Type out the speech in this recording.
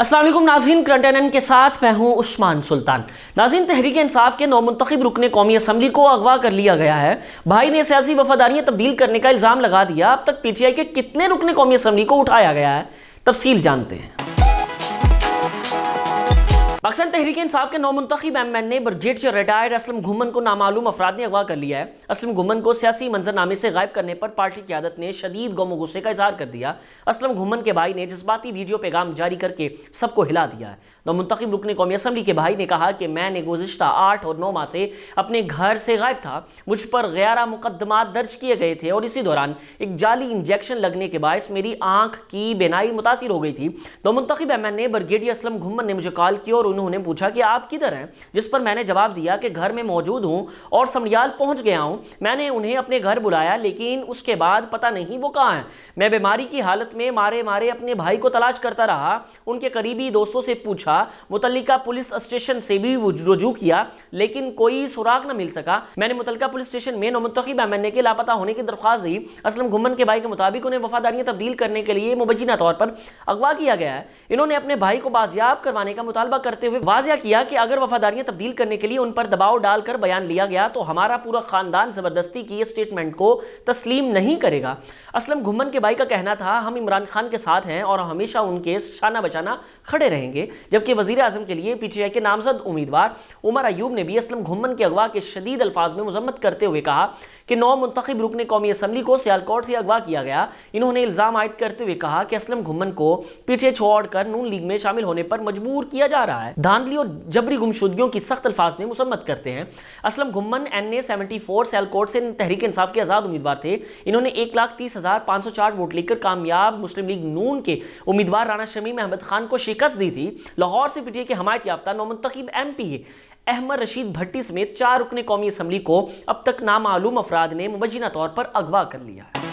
असलम नाजीन क्रंटन के साथ मैं हूं उस्मान सुल्तान नाजीन तहरीक इंसाफ के नौमंतखब रुकन कौमी असम्बली को अगवा कर लिया गया है भाई ने सियासी वफादारियाँ तब्दील करने का इल्ज़ाम लगा दिया अब तक पी टी आई के कितने रुकन कौमी असम्बली को उठाया गया है तफसील जानते हैं पाकिस्तान तहरीक इंसाफ के नौ मुंतब एम एन ए बरजेट से रिटायर्ड असलम घुमन को नामालूम अफराद ने अगवा कर लिया है असलम घुमन को सियासी मंजरनामे से गायब करने पर पार्टी की आदत ने शदीद गम गुस्से का इजहार कर दिया असलम घुमन के भाई ने जज्बाती वीडियो पैगाम जारी करके सबको हिला दिया है नौ मुंतब कौमी असम्बली के भाई ने कहा कि मैंने गुजशत आठ और नौ माह से अपने घर से गायब था मुझ पर ग्यारह मुकदमा दर्ज किए गए थे और इसी दौरान एक जाली इंजेक्शन लगने के बायस मेरी आँख की बेनाई मुतासर हो गई थी नौ मुंतब M N A brigadier Aslam Ghuman ने मुझे कॉल किया और उन्होंने पूछा कि आप किधर हैं जिस पर मैंने जवाब दिया कि घर में मौजूद हूँ और समरियाल पहुँच गया हूँ मैंने उन्हें अपने घर बुलाया लेकिन उसके बाद पता नहीं वो कहाँ हैं मैं बीमारी की हालत में मारे मारे अपने भाई को तलाश करता रहा उनके करीबी दोस्तों से पूछा मुतलिका पुलिस स्टेशन से भी रुजू किया लेकिन कोई सुराग न मिल सका मैंने मुतलका पुलिस स्टेशन में नोमतखीब अहमद के लापता होने की दरख्वास्त दी असलम घुमन के भाई के मुताबिक उन्हें वफादारियाँ तब्दील करने के लिए मुबैना तौर पर अगवा किया गया है इन्होंने अपने भाई को बाजियाब करवाने का मुतालबा करते करते हुए वाजिया किया कि अगर वफादारियां तब्दील करने के लिए उन पर दबाव डालकर बयान लिया गया तो हमारा पूरा खानदान जबरदस्ती की स्टेटमेंट को तस्लीम नहीं करेगा असलम घुमन के भाई का कहना था हम इमरान खान के साथ हैं और हमेशा उनके शाना बचाना खड़े रहेंगे जबकि वजीर अजम के लिए पीटीआई के नामजद उम्मीदवार उमर अयूब ने भी असलम घुमन के अगवा के शदीद अल्फाज में मजम्मत करते हुए कहा कि नौ मुंतब रुकने कौमी असम्बली को सियालकोट से अगवा किया गया इन्होंने इल्ज़ाम आयद करते हुए कहा कि असलम घुमन को पीछे छोड़कर नून लीग में शामिल होने पर मजबूर किया जा रहा है है धांधली और जबरी गुमशुदगियों की सख्त अल्फाज में मुसम्मत करते हैं Aslam Ghuman N A seventy four Sialkot से तहरीक इंसाफ के आज़ाद उम्मीदवार थे इन्होंने एक लाख तीस हज़ार पाँच सौ चार वोट लेकर कामयाब मुस्लिम लीग नून के उम्मीदवार राना शमीम अहमद खान को शिकस्त दी थी लाहौर से पीटीए के हमायत याफ्ता नौमंतखब एम पी अहमद रशीद भट्टी समेत चार रुकने कौमी असम्बली को अब तक नामालूम अफराद ने मुबजना तौर पर अगवा कर लिया है